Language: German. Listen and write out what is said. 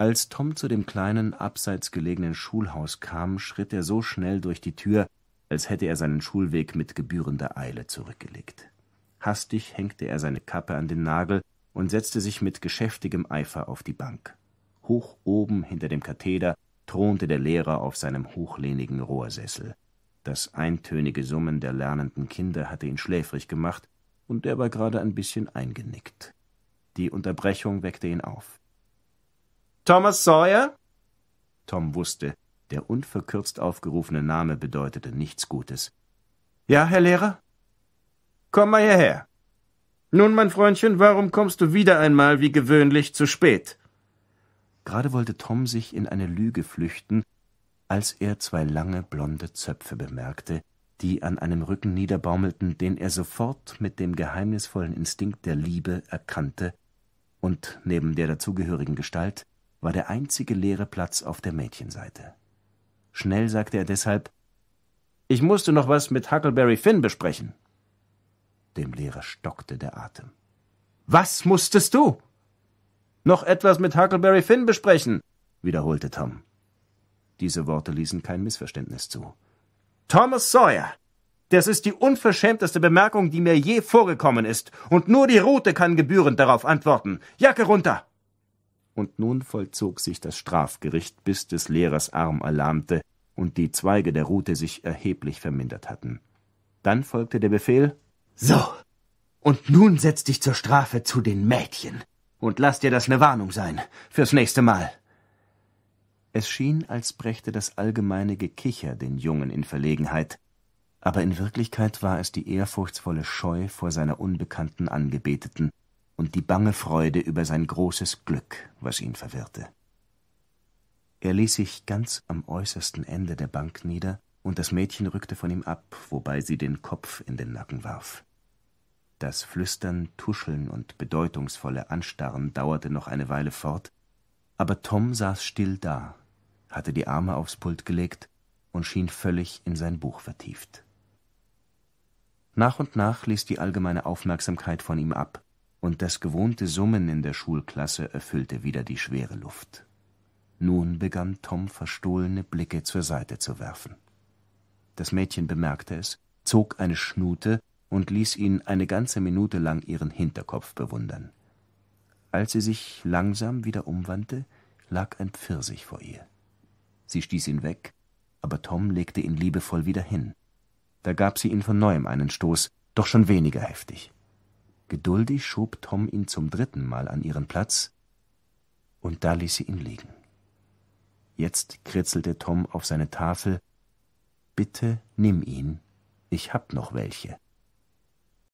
Als Tom zu dem kleinen, abseits gelegenen Schulhaus kam, schritt er so schnell durch die Tür, als hätte er seinen Schulweg mit gebührender Eile zurückgelegt. Hastig hängte er seine Kappe an den Nagel und setzte sich mit geschäftigem Eifer auf die Bank. Hoch oben hinter dem Katheder thronte der Lehrer auf seinem hochlehnigen Rohrsessel. Das eintönige Summen der lernenden Kinder hatte ihn schläfrig gemacht, und er war gerade ein bisschen eingenickt. Die Unterbrechung weckte ihn auf. Thomas Sawyer? Tom wusste, der unverkürzt aufgerufene Name bedeutete nichts Gutes. Ja, Herr Lehrer? Komm mal hierher. Nun, mein Freundchen, warum kommst du wieder einmal wie gewöhnlich zu spät? Gerade wollte Tom sich in eine Lüge flüchten, als er zwei lange blonde Zöpfe bemerkte, die an einem Rücken niederbaumelten, den er sofort mit dem geheimnisvollen Instinkt der Liebe erkannte und neben der dazugehörigen Gestalt war der einzige leere Platz auf der Mädchenseite. Schnell sagte er deshalb Ich musste noch was mit Huckleberry Finn besprechen. Dem Lehrer stockte der Atem. Was musstest du? Noch etwas mit Huckleberry Finn besprechen, wiederholte Tom. Diese Worte ließen kein Missverständnis zu. Thomas Sawyer. Das ist die unverschämteste Bemerkung, die mir je vorgekommen ist, und nur die Rute kann gebührend darauf antworten. Jacke runter und nun vollzog sich das Strafgericht, bis des Lehrers Arm erlahmte und die Zweige der Rute sich erheblich vermindert hatten. Dann folgte der Befehl So, und nun setz dich zur Strafe zu den Mädchen und lass dir das ne Warnung sein fürs nächste Mal. Es schien, als brächte das allgemeine Gekicher den Jungen in Verlegenheit, aber in Wirklichkeit war es die ehrfurchtsvolle Scheu vor seiner unbekannten Angebeteten, und die bange Freude über sein großes Glück, was ihn verwirrte. Er ließ sich ganz am äußersten Ende der Bank nieder, und das Mädchen rückte von ihm ab, wobei sie den Kopf in den Nacken warf. Das Flüstern, Tuscheln und bedeutungsvolle Anstarren dauerte noch eine Weile fort, aber Tom saß still da, hatte die Arme aufs Pult gelegt und schien völlig in sein Buch vertieft. Nach und nach ließ die allgemeine Aufmerksamkeit von ihm ab, und das gewohnte Summen in der Schulklasse erfüllte wieder die schwere Luft. Nun begann Tom verstohlene Blicke zur Seite zu werfen. Das Mädchen bemerkte es, zog eine Schnute und ließ ihn eine ganze Minute lang ihren Hinterkopf bewundern. Als sie sich langsam wieder umwandte, lag ein Pfirsich vor ihr. Sie stieß ihn weg, aber Tom legte ihn liebevoll wieder hin. Da gab sie ihn von neuem einen Stoß, doch schon weniger heftig. Geduldig schob Tom ihn zum dritten Mal an ihren Platz, und da ließ sie ihn liegen. Jetzt kritzelte Tom auf seine Tafel Bitte nimm ihn, ich hab noch welche.